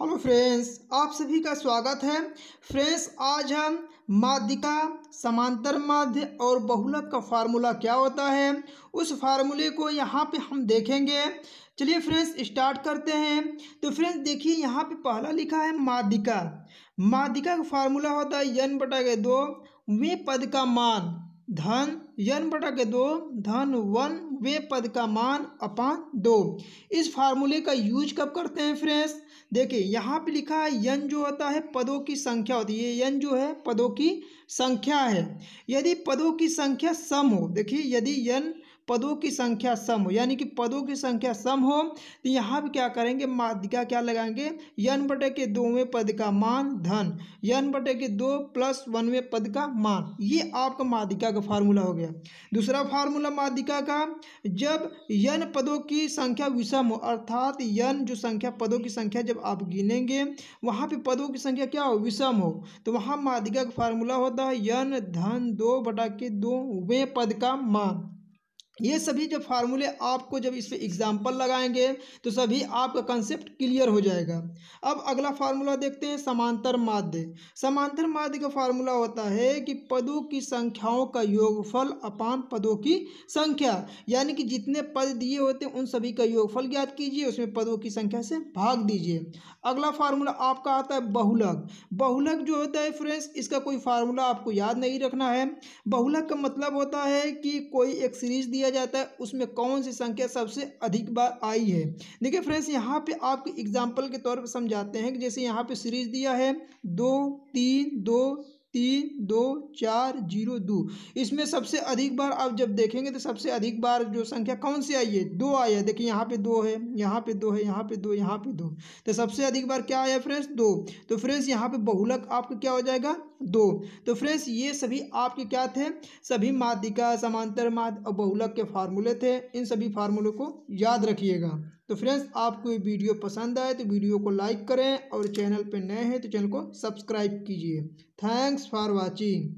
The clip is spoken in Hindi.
हेलो फ्रेंड्स आप सभी का स्वागत है फ्रेंड्स आज हम माध्यिका समांतर माध्य और बहुलक का फार्मूला क्या होता है उस फार्मूले को यहाँ पे हम देखेंगे चलिए फ्रेंड्स स्टार्ट करते हैं तो फ्रेंड्स देखिए यहाँ पे पहला लिखा है माध्यिका माध्यिका का फार्मूला होता है यन बटा गए दो वे पद का मान धन यन बटा के दो धन वन वे पद का मान अपान दो इस फार्मूले का यूज कब करते हैं फ्रेंड्स देखिए यहाँ पे लिखा है यन जो होता है पदों की संख्या होती है यन जो है पदों की संख्या है यदि पदों की संख्या सम हो देखिए यदि यन पदों की संख्या सम हो यानी कि पदों की संख्या सम हो तो यहाँ भी क्या करेंगे माध्यिका क्या लगाएंगे यन बटे के दोवें पद का मान धन यन बटे के दो प्लस वनवें पद का मान ये आपका माध्यिका का फार्मूला हो गया दूसरा फार्मूला माध्यिका का जब यन पदों की संख्या विषम हो अर्थात यन जो संख्या पदों की संख्या जब आप गिनेंगे वहाँ पे पदों की संख्या क्या हो विषम हो तो वहाँ माध्यिका का फार्मूला होता है यन धन दो बटा के दो वे पद का मान ये सभी जब फार्मूले आपको जब इस पर एग्जाम्पल लगाएंगे तो सभी आपका कंसेप्ट क्लियर हो जाएगा अब अगला फार्मूला देखते हैं समांतर माध्य समांतर माध्य का फार्मूला होता है कि पदों की संख्याओं का योगफल अपान पदों की संख्या यानी कि जितने पद दिए होते हैं उन सभी का योगफल ज्ञात कीजिए उसमें पदों की संख्या से भाग दीजिए अगला फार्मूला आपका आता है बहुलक बहुलक जो होता है फ्रेंड्स इसका कोई फार्मूला आपको याद नहीं रखना है बहुलक का मतलब होता है कि कोई एक सीरीज दिया जाता है उसमें कौन सी संख्या सबसे अधिक बार आई है देखिए फ्रेंड्स यहाँ पे आपको एग्जाम्पल के तौर पर समझाते हैं कि जैसे यहाँ पे सीरीज दिया है दो तीन दो तीन दो चार जीरो दो इसमें सबसे अधिक बार आप जब देखेंगे तो सबसे अधिक बार जो संख्या कौन सी आई है दो आई है देखिए यहाँ पे दो है यहाँ पे दो है यहाँ पे दो यहाँ पे दो तो सबसे अधिक बार क्या आया फ्रेंड्स दो तो फ्रेंड्स यहाँ पे बहुलक आपका क्या हो जाएगा दो तो फ्रेंड्स ये सभी आपके क्या थे सभी माध्यिका समांतर माध्य और बहुलक के फार्मूले थे इन सभी फार्मूलों को याद रखिएगा तो फ्रेंड्स आपको ये वीडियो पसंद आए तो वीडियो को लाइक करें और चैनल पर नए हैं तो चैनल को सब्सक्राइब कीजिए थैंक्स फॉर वॉचिंग